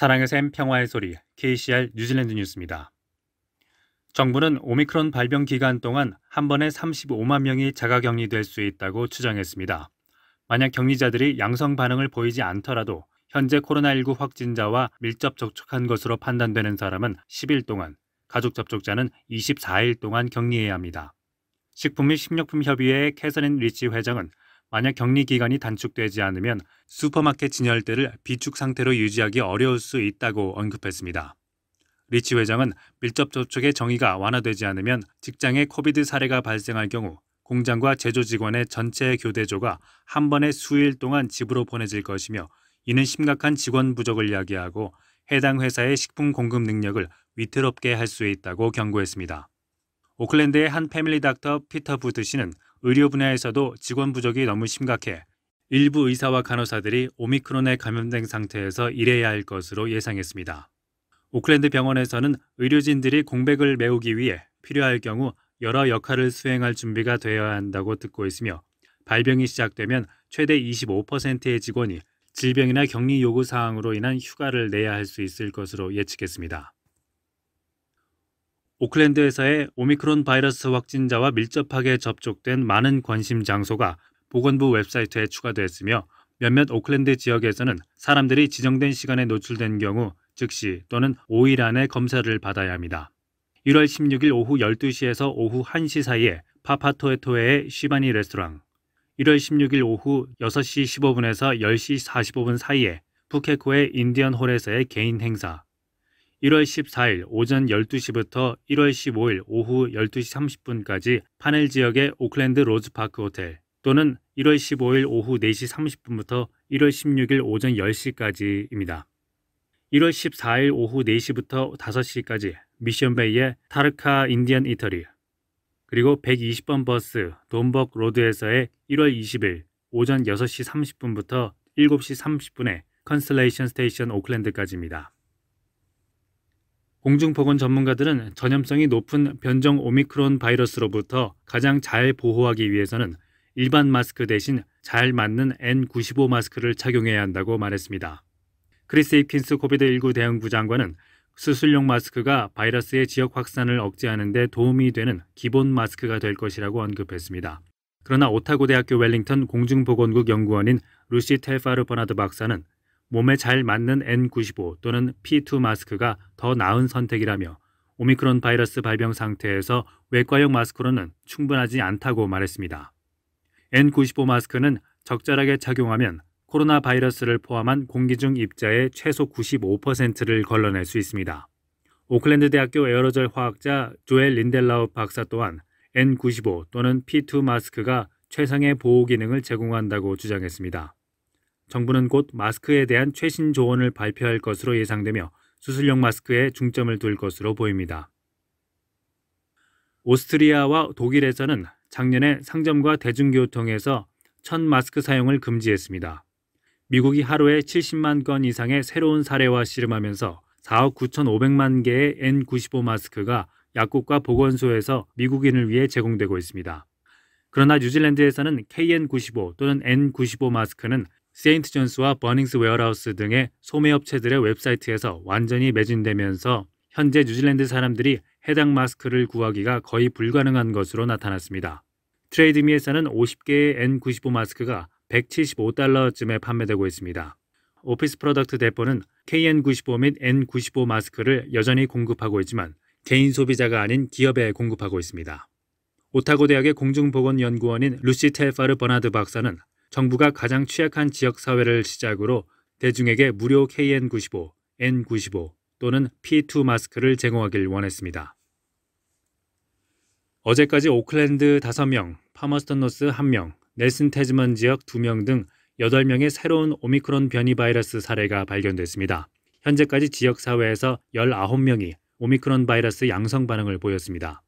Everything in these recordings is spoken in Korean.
사랑의 샘 평화의 소리 KCR 뉴질랜드 뉴스입니다. 정부는 오미크론 발병 기간 동안 한 번에 35만 명이 자가격리될 수 있다고 추정했습니다. 만약 격리자들이 양성 반응을 보이지 않더라도 현재 코로나19 확진자와 밀접 접촉한 것으로 판단되는 사람은 10일 동안, 가족 접촉자는 24일 동안 격리해야 합니다. 식품및 식료품협의회 캐서린 리치 회장은 만약 격리 기간이 단축되지 않으면 슈퍼마켓 진열대를 비축 상태로 유지하기 어려울 수 있다고 언급했습니다. 리치 회장은 밀접 접촉의 정의가 완화되지 않으면 직장에 코비드 사례가 발생할 경우 공장과 제조 직원의 전체 교대조가 한 번에 수일 동안 집으로 보내질 것이며 이는 심각한 직원 부족을 야기하고 해당 회사의 식품 공급 능력을 위태롭게 할 수 있다고 경고했습니다. 오클랜드의 한 패밀리 닥터 피터 부드 씨는 의료 분야에서도 직원 부족이 너무 심각해 일부 의사와 간호사들이 오미크론에 감염된 상태에서 일해야 할 것으로 예상했습니다. 오클랜드 병원에서는 의료진들이 공백을 메우기 위해 필요할 경우 여러 역할을 수행할 준비가 되어야 한다고 듣고 있으며 발병이 시작되면 최대 25%의 직원이 질병이나 격리 요구 사항으로 인한 휴가를 내야 할 수 있을 것으로 예측했습니다. 오클랜드에서의 오미크론 바이러스 확진자와 밀접하게 접촉된 많은 관심 장소가 보건부 웹사이트에 추가되었으며 몇몇 오클랜드 지역에서는 사람들이 지정된 시간에 노출된 경우 즉시 또는 5일 안에 검사를 받아야 합니다. 1월 16일 오후 12시에서 오후 1시 사이에 파파토에토의 시바니 레스토랑, 1월 16일 오후 6시 15분에서 10시 45분 사이에 푸케코의 인디언홀에서의 개인 행사, 1월 14일 오전 12시부터 1월 15일 오후 12시 30분까지 파넬 지역의 오클랜드 로즈파크 호텔 또는 1월 15일 오후 4시 30분부터 1월 16일 오전 10시까지입니다. 1월 14일 오후 4시부터 5시까지 미션베이의 타르카 인디언 이터리 그리고 120번 버스 돈벅 로드에서의 1월 20일 오전 6시 30분부터 7시 30분에 컨슬레이션 스테이션 오클랜드까지입니다. 공중보건 전문가들은 전염성이 높은 변종 오미크론 바이러스로부터 가장 잘 보호하기 위해서는 일반 마스크 대신 잘 맞는 N95 마스크를 착용해야 한다고 말했습니다. 크리스 이킨스 코비드19 대응부 장관은 수술용 마스크가 바이러스의 지역 확산을 억제하는 데 도움이 되는 기본 마스크가 될 것이라고 언급했습니다. 그러나 오타고 대학교 웰링턴 공중보건국 연구원인 루시 텔파르 버나드 박사는 몸에 잘 맞는 N95 또는 P2 마스크가 더 나은 선택이라며 오미크론 바이러스 발병 상태에서 외과용 마스크로는 충분하지 않다고 말했습니다. N95 마스크는 적절하게 착용하면 코로나 바이러스를 포함한 공기 중 입자의 최소 95%를 걸러낼 수 있습니다. 오클랜드 대학교 에어로졸 화학자 조엘 린델라우 박사 또한 N95 또는 P2 마스크가 최상의 보호 기능을 제공한다고 주장했습니다. 정부는 곧 마스크에 대한 최신 조언을 발표할 것으로 예상되며 수술용 마스크에 중점을 둘 것으로 보입니다. 오스트리아와 독일에서는 작년에 상점과 대중교통에서 천 마스크 사용을 금지했습니다. 미국이 하루에 70만 건 이상의 새로운 사례와 씨름하면서 4억 9,500만 개의 N95 마스크가 약국과 보건소에서 미국인을 위해 제공되고 있습니다. 그러나 뉴질랜드에서는 KN95 또는 N95 마스크는 세인트 존스와 버닝스 웨어하우스 등의 소매업체들의 웹사이트에서 완전히 매진되면서 현재 뉴질랜드 사람들이 해당 마스크를 구하기가 거의 불가능한 것으로 나타났습니다. 트레이드미에서는 50개의 N95 마스크가 175달러쯤에 판매되고 있습니다. 오피스 프로덕트 대포는 KN95 및 N95 마스크를 여전히 공급하고 있지만 개인 소비자가 아닌 기업에 공급하고 있습니다. 오타고 대학의 공중보건연구원인 루시 텔파르 버나드 박사는 정부가 가장 취약한 지역사회를 시작으로 대중에게 무료 KN95, N95 또는 P2 마스크를 제공하길 원했습니다. 어제까지 오클랜드 5명, 파머스턴 노스 1명, 넬슨 테즈먼 지역 2명 등 8명의 새로운 오미크론 변이 바이러스 사례가 발견됐습니다. 현재까지 지역사회에서 19명이 오미크론 바이러스 양성 반응을 보였습니다.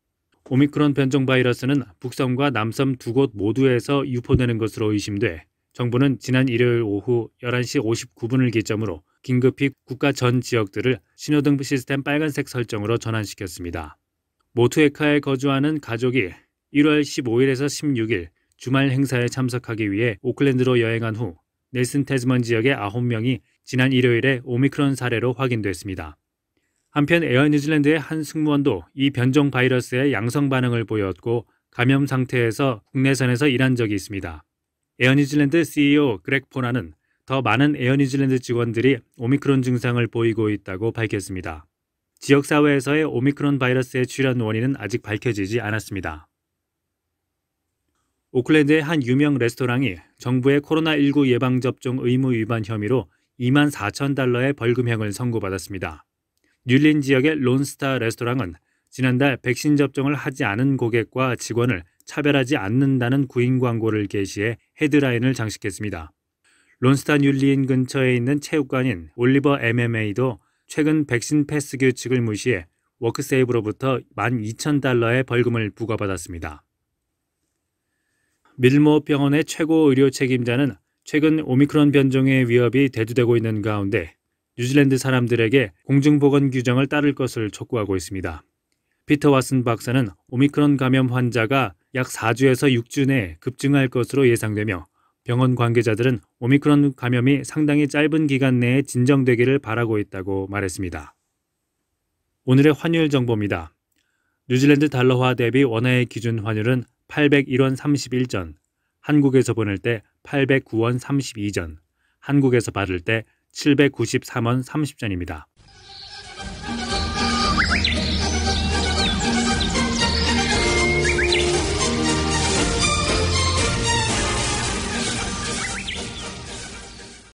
오미크론 변종 바이러스는 북섬과 남섬 두 곳 모두에서 유포되는 것으로 의심돼 정부는 지난 일요일 오후 11시 59분을 기점으로 긴급히 국가 전 지역들을 신호등 시스템 빨간색 설정으로 전환시켰습니다. 모투에카에 거주하는 가족이 1월 15일에서 16일 주말 행사에 참석하기 위해 오클랜드로 여행한 후 넬슨 테즈먼 지역의 9명이 지난 일요일에 오미크론 사례로 확인됐습니다. 한편 에어뉴질랜드의 한 승무원도 이 변종 바이러스의 양성 반응을 보였고 감염 상태에서 국내선에서 일한 적이 있습니다. 에어뉴질랜드 CEO 그렉 포나는 더 많은 에어뉴질랜드 직원들이 오미크론 증상을 보이고 있다고 밝혔습니다. 지역사회에서의 오미크론 바이러스의 출현 원인은 아직 밝혀지지 않았습니다. 오클랜드의 한 유명 레스토랑이 정부의 코로나19 예방접종 의무 위반 혐의로 2만 4천 달러의 벌금형을 선고받았습니다. 뉴린 지역의 론스타 레스토랑은 지난달 백신 접종을 하지 않은 고객과 직원을 차별하지 않는다는 구인 광고를 게시해 헤드라인을 장식했습니다. 론스타 뉴리인 근처에 있는 체육관인 올리버 MMA도 최근 백신 패스 규칙을 무시해 워크세이브로부터 12,000달러의 벌금을 부과받았습니다. 밀모 병원의 최고 의료 책임자는 최근 오미크론 변종의 위협이 대두되고 있는 가운데 뉴질랜드 사람들에게 공중보건 규정을 따를 것을 촉구하고 있습니다. 피터 왓슨 박사는 오미크론 감염 환자가 약 4주에서 6주 내에 급증할 것으로 예상되며 병원 관계자들은 오미크론 감염이 상당히 짧은 기간 내에 진정되기를 바라고 있다고 말했습니다. 오늘의 환율 정보입니다. 뉴질랜드 달러화 대비 원화의 기준 환율은 801원 31전, 한국에서 보낼 때 809원 32전, 한국에서 받을 때 793원 30전입니다.